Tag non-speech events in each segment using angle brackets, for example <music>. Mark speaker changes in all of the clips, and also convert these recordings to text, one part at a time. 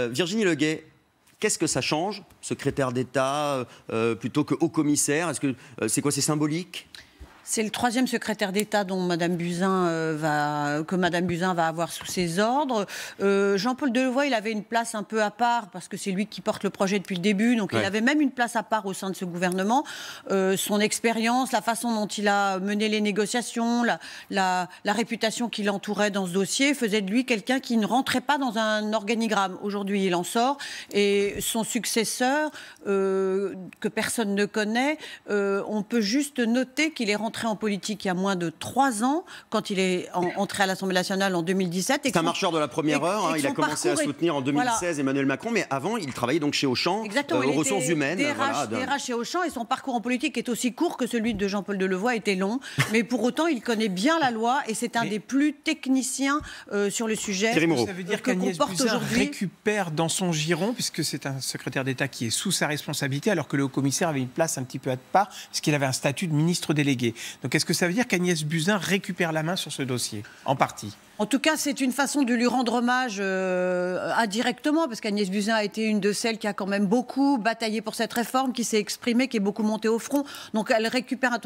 Speaker 1: Euh, Virginie Leguet, qu'est-ce que ça change Secrétaire d'État euh, euh, plutôt que haut commissaire Est-ce que c'est quoi C'est symbolique
Speaker 2: c'est le troisième secrétaire d'État dont Madame Buzyn euh, va, que Madame Buzyn va avoir sous ses ordres. Euh, Jean-Paul Delevoye, il avait une place un peu à part parce que c'est lui qui porte le projet depuis le début, donc il avait même une place à part au sein de ce gouvernement. Euh, son expérience, la façon dont il a mené les négociations, la, la réputation qui l'entourait dans ce dossier faisait de lui quelqu'un qui ne rentrait pas dans un organigramme. Aujourd'hui, il en sort et son successeur, que personne ne connaît, on peut juste noter qu'il est rentré entré en politique il y a moins de trois ans, quand il est entré à l'Assemblée nationale en 2017. C'est un marcheur de la première heure. Hein. il a commencé à soutenir en 2016
Speaker 1: Emmanuel Macron, mais avant, il travaillait donc chez Auchan, euh, aux ressources humaines. Il voilà,
Speaker 2: chez Auchan, et son parcours en politique est aussi court que celui de Jean-Paul Delevoye était long. <laughs> mais pour autant, il connaît bien la loi et c'est un des plus techniciens euh, sur le sujet. Ça veut dire qu'Agnès qu
Speaker 1: récupère dans son giron, puisque c'est un secrétaire d'État qui est sous sa responsabilité, alors que le haut commissaire avait une place un petit peu à part, parce qu'il avait un statut de ministre délégué. Donc est-ce que ça veut dire qu'Agnès Buzyn récupère la main sur ce dossier En partie
Speaker 2: en tout cas, c'est une façon de lui rendre hommage euh, indirectement, parce qu'Agnès Buzyn a été une de celles qui a quand même beaucoup bataillé pour cette réforme, qui s'est exprimée, qui est beaucoup montée au front. Donc elle récupère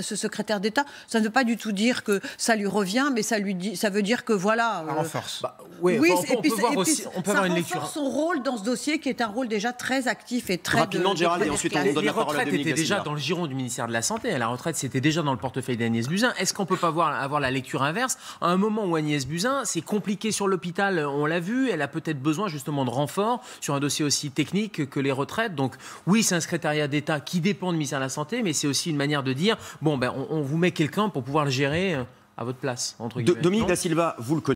Speaker 2: ce secrétaire d'État. Ça ne veut pas du tout dire que ça lui revient, mais ça, lui ça veut dire que voilà. Euh... renforce.
Speaker 1: oui, et puis on, peut, voir aussi, on peut avoir une lecture. son
Speaker 2: rôle dans ce dossier, qui est un rôle déjà très actif et très. Rapidement, Gérald, et ensuite on donne la parole à était déjà dans
Speaker 1: le giron du ministère de la Santé. La retraite, c'était déjà dans le portefeuille d'Agnès Buzyn. Est-ce qu'on peut pas avoir, avoir la lecture inverse à un moment ou Agnès Buzyn. C'est compliqué sur l'hôpital, on l'a vu. Elle a peut-être besoin justement de renforts sur un dossier aussi technique que les retraites. Donc oui, c'est un secrétariat d'État qui dépend de ministère de la Santé, mais c'est aussi une manière de dire, bon, ben, on, vous met quelqu'un pour pouvoir le gérer euh, à votre place, Dominique Da Silva, vous le connaissez.